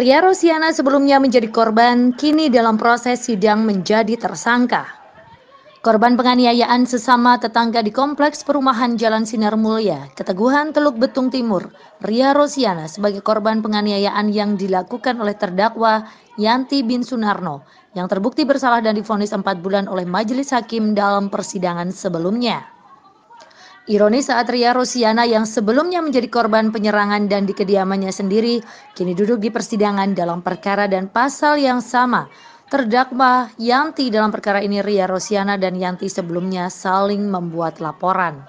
Ria Rosiana sebelumnya menjadi korban, kini dalam proses sidang menjadi tersangka. Korban penganiayaan sesama tetangga di kompleks perumahan Jalan Sinar Mulia, Keteguhan Teluk Betung Timur, Ria Rosiana sebagai korban penganiayaan yang dilakukan oleh terdakwa Yanti bin Sunarno yang terbukti bersalah dan difonis 4 bulan oleh majelis hakim dalam persidangan sebelumnya. Ironi saat Ria Rosiana yang sebelumnya menjadi korban penyerangan dan di kediamannya sendiri, kini duduk di persidangan dalam perkara dan pasal yang sama. Terdakwa Yanti dalam perkara ini Ria Rosiana dan Yanti sebelumnya saling membuat laporan.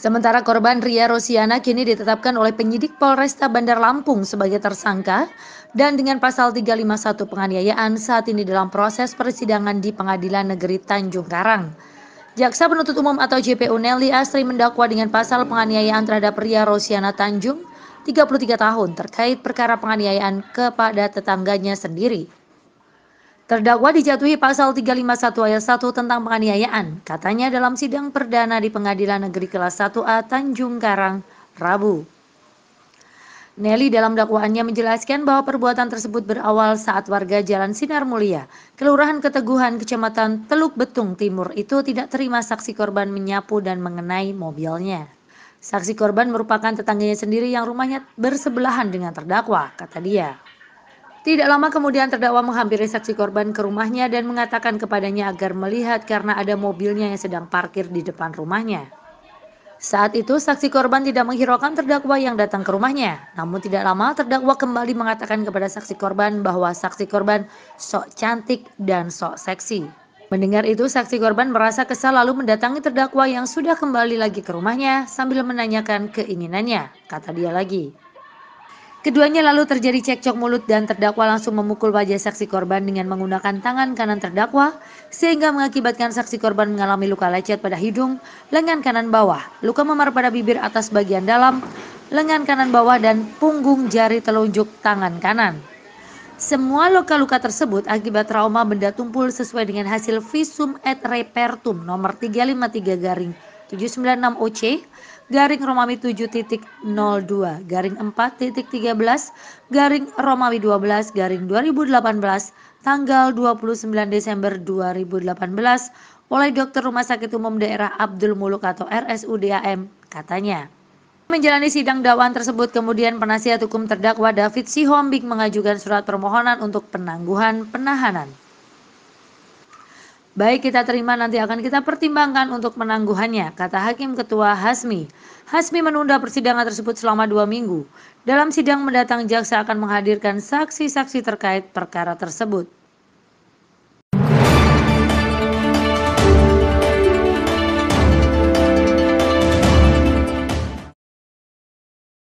Sementara korban Ria Rosiana kini ditetapkan oleh penyidik Polresta Bandar Lampung sebagai tersangka dan dengan pasal 351 penganiayaan saat ini dalam proses persidangan di Pengadilan Negeri Tanjung Karang. Jaksa penuntut umum atau JPU Nelly Astri mendakwa dengan pasal penganiayaan terhadap pria Rosiana Tanjung, 33 tahun, terkait perkara penganiayaan kepada tetangganya sendiri. Terdakwa dijatuhi pasal 351 ayat 1 tentang penganiayaan, katanya dalam sidang perdana di Pengadilan Negeri Kelas 1A Tanjung Karang, Rabu. Nelly dalam dakwaannya menjelaskan bahwa perbuatan tersebut berawal saat warga Jalan Sinar Mulia, Kelurahan Keteguhan, Kecamatan Teluk Betung Timur itu tidak terima saksi korban menyapu dan mengenai mobilnya. Saksi korban merupakan tetangganya sendiri yang rumahnya bersebelahan dengan terdakwa, kata dia. Tidak lama kemudian terdakwa menghampiri saksi korban ke rumahnya dan mengatakan kepadanya agar melihat karena ada mobilnya yang sedang parkir di depan rumahnya. Saat itu saksi korban tidak menghiraukan terdakwa yang datang ke rumahnya. Namun tidak lama terdakwa kembali mengatakan kepada saksi korban bahwa saksi korban sok cantik dan sok seksi. Mendengar itu saksi korban merasa kesal lalu mendatangi terdakwa yang sudah kembali lagi ke rumahnya sambil menanyakan keinginannya. Kata dia lagi, Keduanya lalu terjadi cekcok mulut dan terdakwa langsung memukul wajah saksi korban dengan menggunakan tangan kanan terdakwa sehingga mengakibatkan saksi korban mengalami luka lecet pada hidung, lengan kanan bawah, luka memar pada bibir atas bagian dalam, lengan kanan bawah dan punggung jari telunjuk tangan kanan. Semua luka-luka tersebut akibat trauma benda tumpul sesuai dengan hasil visum et repertum nomor 353 garing 796OC garing Romawi 7.02 garing 4.13 garing Romawi 12 garing 2018 tanggal 29 Desember 2018 oleh dokter Rumah Sakit Umum Daerah Abdul Muluk atau RSUDAM katanya. Menjalani sidang dakwaan tersebut, kemudian penasihat hukum terdakwa David Sihombing mengajukan surat permohonan untuk penangguhan penahanan. Baik kita terima nanti akan kita pertimbangkan untuk menangguhannya, kata Hakim Ketua Hasmi. Hasmi menunda persidangan tersebut selama dua minggu. Dalam sidang mendatang jaksa akan menghadirkan saksi-saksi terkait perkara tersebut.